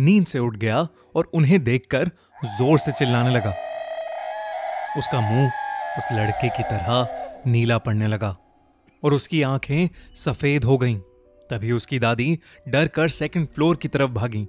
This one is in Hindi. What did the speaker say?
नींद से उठ गया और उन्हें देखकर जोर से चिल्लाने लगा उसका मुंह उस लड़के की तरह नीला पड़ने लगा और उसकी आंखें सफेद हो गईं। तभी उसकी दादी डर कर सेकेंड फ्लोर की तरफ भागी